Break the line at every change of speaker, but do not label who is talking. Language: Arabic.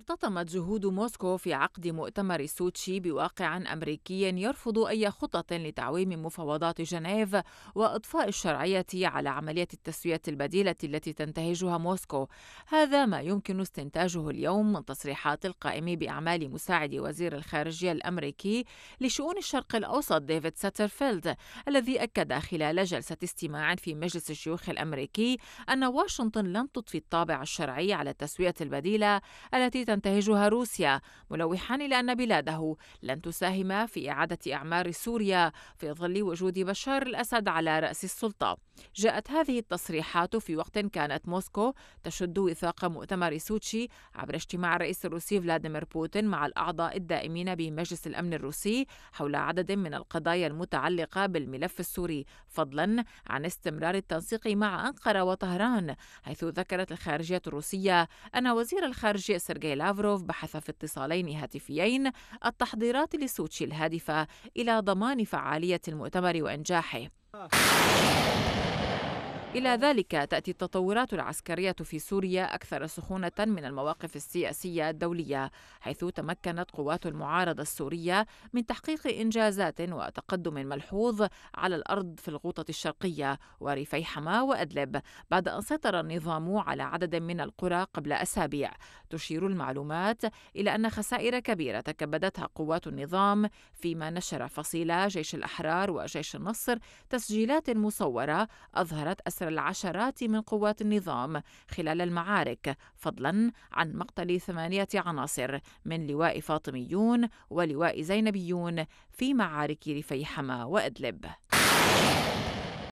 ارتطمت جهود موسكو في عقد مؤتمر سوتشي بواقع أمريكي يرفض أي خطط لتعويم مفاوضات جنيف وإضفاء الشرعية على عملية التسوية البديلة التي تنتهجها موسكو هذا ما يمكن استنتاجه اليوم من تصريحات القائم بأعمال مساعد وزير الخارجية الأمريكي لشؤون الشرق الأوسط ديفيد ساترفيلد الذي أكد خلال جلسة استماع في مجلس الشيوخ الأمريكي أن واشنطن لن تضفي الطابع الشرعي على التسوية البديلة التي تنتهجها روسيا ملوحا إلى أن بلاده لن تساهم في إعادة أعمار سوريا في ظل وجود بشار الأسد على رأس السلطة جاءت هذه التصريحات في وقت كانت موسكو تشد وثاق مؤتمر سوتشي عبر اجتماع الرئيس الروسي فلاديمير بوتين مع الأعضاء الدائمين بمجلس الأمن الروسي حول عدد من القضايا المتعلقة بالملف السوري فضلا عن استمرار التنسيق مع أنقرة وطهران حيث ذكرت الخارجية الروسية أن وزير الخارجية سيرجي لافروف بحث في اتصالين هاتفيين التحضيرات لسوتشي الهادفة إلى ضمان فعالية المؤتمر وإنجاحه إلى ذلك تأتي التطورات العسكرية في سوريا أكثر سخونة من المواقف السياسية الدولية حيث تمكنت قوات المعارضة السورية من تحقيق إنجازات وتقدم ملحوظ على الأرض في الغوطة الشرقية وريفي حما وأدلب بعد أن سيطر النظام على عدد من القرى قبل أسابيع تشير المعلومات إلى أن خسائر كبيرة تكبدتها قوات النظام فيما نشر فصيلة جيش الأحرار وجيش النصر تسجيلات مصورة أظهرت أسر العشرات من قوات النظام خلال المعارك فضلا عن مقتل ثمانية عناصر من لواء فاطميون ولواء زينبيون في معارك رفي حما وأدلب